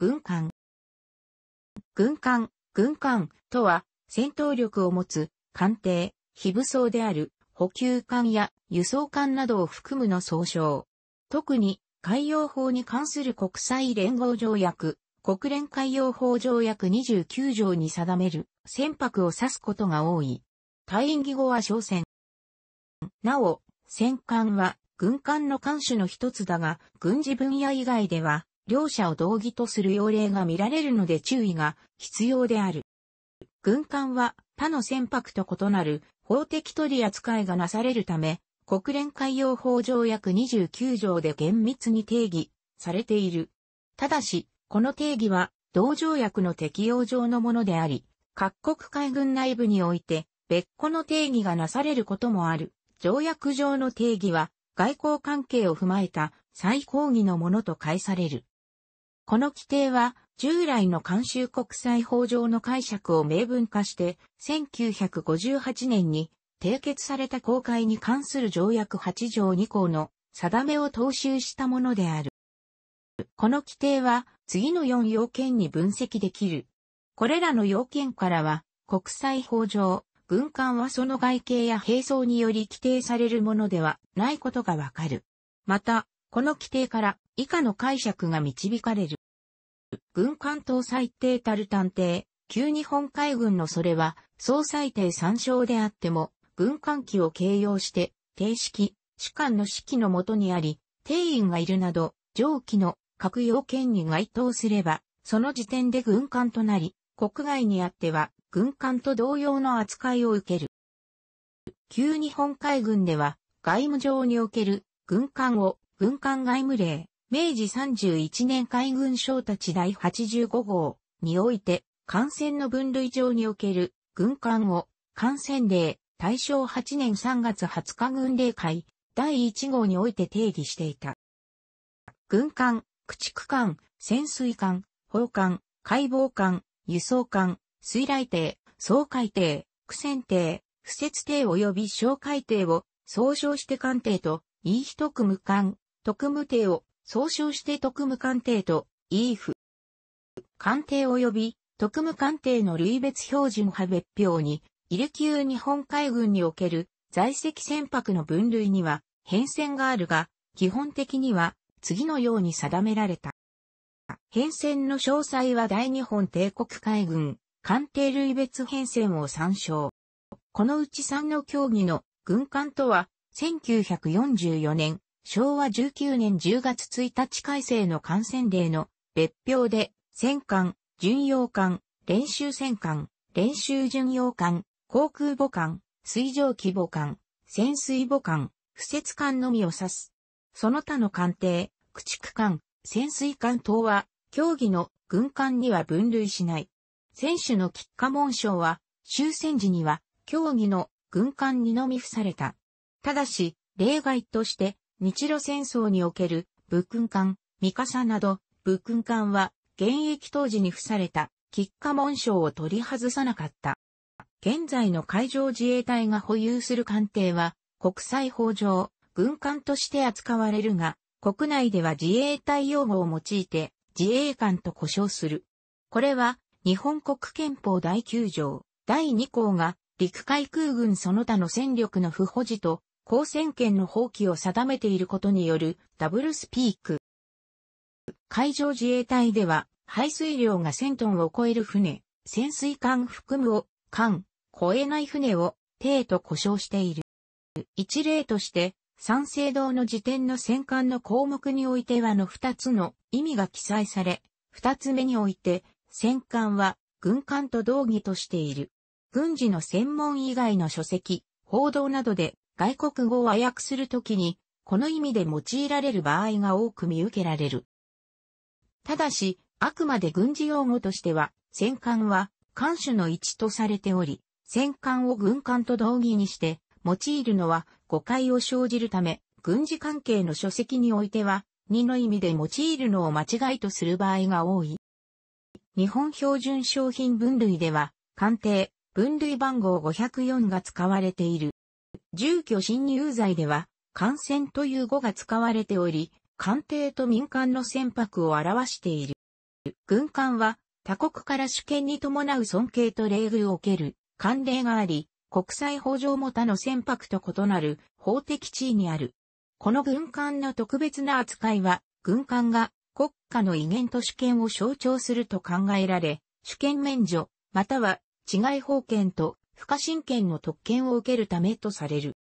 軍艦。軍艦、軍艦とは、戦闘力を持つ、艦艇、非武装である、補給艦や輸送艦などを含むの総称。特に、海洋法に関する国際連合条約、国連海洋法条約29条に定める船舶を指すことが多い。院義語は商船。なお、戦艦は軍艦の艦種の一つだが、軍事分野以外では両者を同義とする用例が見られるので注意が必要である。軍艦は他の船舶と異なる法的取り扱いがなされるため、国連海洋法条約29条で厳密に定義されている。ただし、この定義は同条約の適用上のものであり、各国海軍内部において別個の定義がなされることもある。条約上の定義は外交関係を踏まえた最高義のものと解される。この規定は、従来の慣習国際法上の解釈を明文化して、1958年に締結された公開に関する条約8条2項の定めを踏襲したものである。この規定は次の4要件に分析できる。これらの要件からは、国際法上、軍艦はその外形や兵装により規定されるものではないことがわかる。また、この規定から以下の解釈が導かれる。軍艦搭最低たる探偵、旧日本海軍のそれは、総裁定参照であっても、軍艦機を形容して、定式、主管の指揮のもとにあり、定員がいるなど、上記の各要件に該当すれば、その時点で軍艦となり、国外にあっては、軍艦と同様の扱いを受ける。旧日本海軍では、外務上における軍艦を軍艦外務令、明治31年海軍省たち第85号において、艦船の分類上における軍艦を艦船令、大正8年3月20日軍令会第1号において定義していた。軍艦、駆逐艦、潜水艦、砲艦、解剖艦、輸送艦、水雷艇、総海艇、苦戦艇、不設艇及び小海艇を総称して艦艇と、いい一組艦、特務艇を総称して特務官邸と EF。官邸及び特務官邸の類別標準派別表に、イル級日本海軍における在籍船舶の分類には変遷があるが、基本的には次のように定められた。変遷の詳細は大日本帝国海軍艦艇類別変遷を参照。このうち3の協議の軍艦とは1944年昭和19年10月1日改正の艦船例の別表で、戦艦、巡洋艦、練習戦艦、練習巡洋艦、航空母艦、水上気母艦、潜水母艦、不設艦のみを指す。その他の艦艇、駆逐艦、潜水艦等は、競技の軍艦には分類しない。選手の喫下紋章は、終戦時には、競技の軍艦にのみ付された。ただし、例外として、日露戦争における武勲艦、三笠など武勲艦は現役当時に付された喫下紋章を取り外さなかった。現在の海上自衛隊が保有する艦艇は国際法上軍艦として扱われるが国内では自衛隊用語を用いて自衛官と呼称する。これは日本国憲法第9条第2項が陸海空軍その他の戦力の不保持と公選権の放棄を定めていることによるダブルスピーク。海上自衛隊では、排水量が1000トンを超える船、潜水艦含むを、艦、超えない船を、艇と呼称している。一例として、三省堂の辞典の戦艦の項目においてはの二つの意味が記載され、二つ目において、戦艦は軍艦と同義としている。軍事の専門以外の書籍、報道などで外国語を和訳するときに、この意味で用いられる場合が多く見受けられる。ただし、あくまで軍事用語としては、戦艦は、艦首の一とされており、戦艦を軍艦と同義にして、用いるのは誤解を生じるため、軍事関係の書籍においては、2の意味で用いるのを間違いとする場合が多い。日本標準商品分類では、艦艇、分類番号504が使われている。住居侵入罪では、艦船という語が使われており、艦艇と民間の船舶を表している。軍艦は、他国から主権に伴う尊敬と礼遇を受ける、慣例があり、国際法上も他の船舶と異なる法的地位にある。この軍艦の特別な扱いは、軍艦が国家の威厳と主権を象徴すると考えられ、主権免除、または治外法権と不可侵権の特権を受けるためとされる。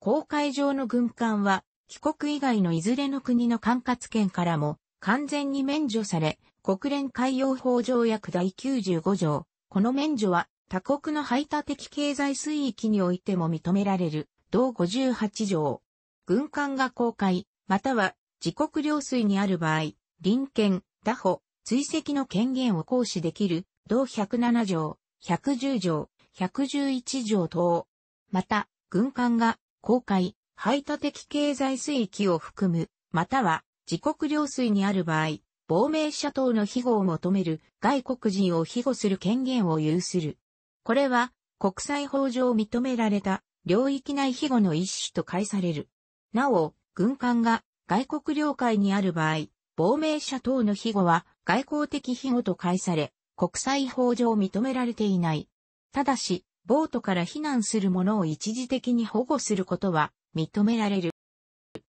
公海上の軍艦は、帰国以外のいずれの国の管轄権からも完全に免除され、国連海洋法条約第95条。この免除は他国の排他的経済水域においても認められる、同58条。軍艦が公開、または自国領水にある場合、臨検、打捕、追跡の権限を行使できる、同107条。110条、111条等。また、軍艦が、公海、排他的経済水域を含む、または、自国領水にある場合、亡命者等の庇護を求める外国人を庇護する権限を有する。これは、国際法上認められた領域内庇護の一種と解される。なお、軍艦が外国領海にある場合、亡命者等の庇護は外交的庇護と解され、国際法上認められていない。ただし、ボートから避難する者を一時的に保護することは認められる。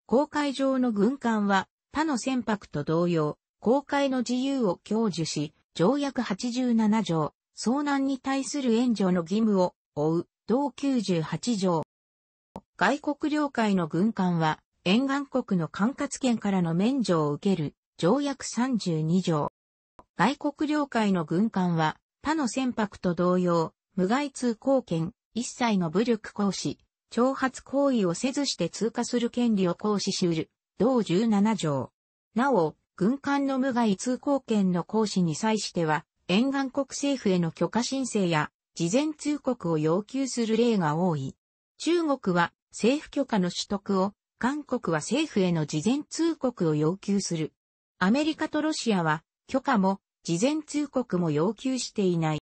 公海上の軍艦は他の船舶と同様、公海の自由を享受し、条約87条、遭難に対する援助の義務を負う、同98条。外国領海の軍艦は、沿岸国の管轄権からの免除を受ける、条約32条。外国領海の軍艦は、他の船舶と同様、無害通行権、一切の武力行使、挑発行為をせずして通過する権利を行使しうる、同17条。なお、軍艦の無害通行権の行使に際しては、沿岸国政府への許可申請や、事前通告を要求する例が多い。中国は政府許可の取得を、韓国は政府への事前通告を要求する。アメリカとロシアは許可も事前通告も要求していない。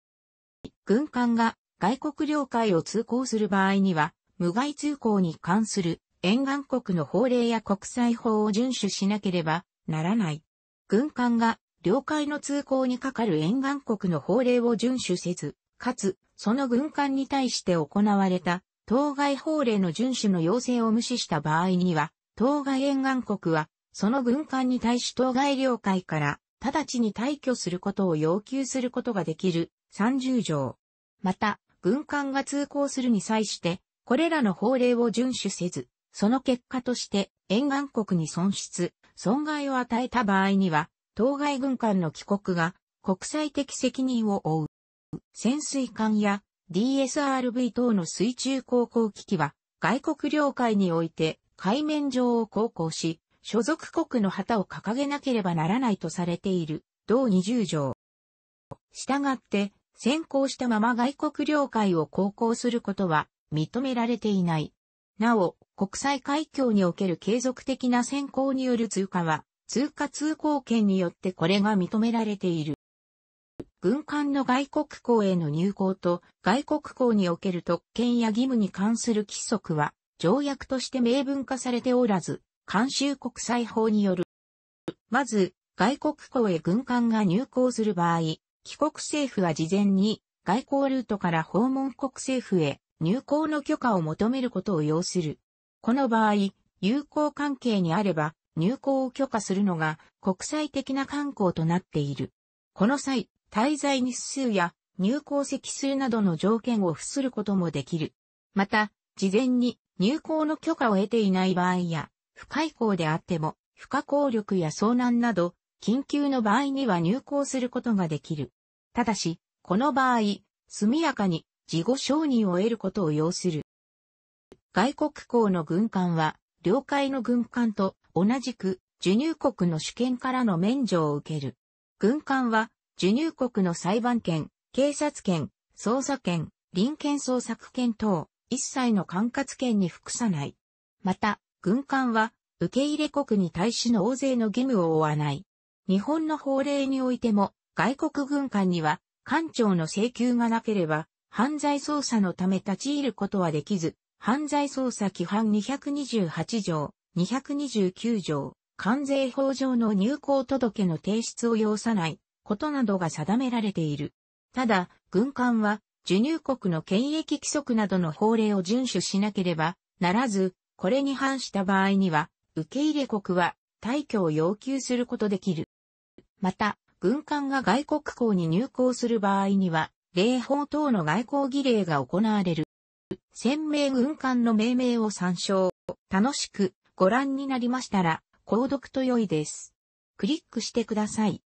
軍艦が外国領海を通行する場合には、無害通行に関する沿岸国の法令や国際法を遵守しなければならない。軍艦が領海の通行にかかる沿岸国の法令を遵守せず、かつ、その軍艦に対して行われた、当該法令の遵守の要請を無視した場合には、当該沿岸国は、その軍艦に対し当該領海から直ちに退去することを要求することができる30条。また、軍艦が通行するに際して、これらの法令を遵守せず、その結果として沿岸国に損失、損害を与えた場合には、当該軍艦の帰国が国際的責任を負う。潜水艦や DSRV 等の水中航行機器は外国領海において海面上を航行し、所属国の旗を掲げなければならないとされている、同20条。したがって、先行したまま外国領海を航行することは認められていない。なお、国際海峡における継続的な先行による通過は、通貨通行権によってこれが認められている。軍艦の外国港への入港と外国港における特権や義務に関する規則は条約として明文化されておらず、監修国際法による。まず、外国港へ軍艦が入港する場合、帰国政府は事前に外交ルートから訪問国政府へ入港の許可を求めることを要する。この場合、友好関係にあれば入港を許可するのが国際的な観光となっている。この際、滞在日数や入港席数などの条件を付することもできる。また、事前に入港の許可を得ていない場合や、不開口であっても、不可抗力や遭難など、緊急の場合には入港することができる。ただし、この場合、速やかに事後承認を得ることを要する。外国港の軍艦は、領海の軍艦と同じく授乳国の主権からの免除を受ける。軍艦は、授乳国の裁判権、警察権、捜査権、臨検捜索権等、一切の管轄権に服さない。また、軍艦は受け入れ国に対しの大勢の義務を負わない。日本の法令においても外国軍艦には艦長の請求がなければ犯罪捜査のため立ち入ることはできず、犯罪捜査規範228条、229条、関税法上の入港届の提出を要さないことなどが定められている。ただ、軍艦は、受入国の権益規則などの法令を遵守しなければならず、これに反した場合には、受け入れ国は退去を要求することできる。また、軍艦が外国港に入港する場合には、礼法等の外交儀礼が行われる。鮮明軍艦の命名を参照。楽しくご覧になりましたら、購読と良いです。クリックしてください。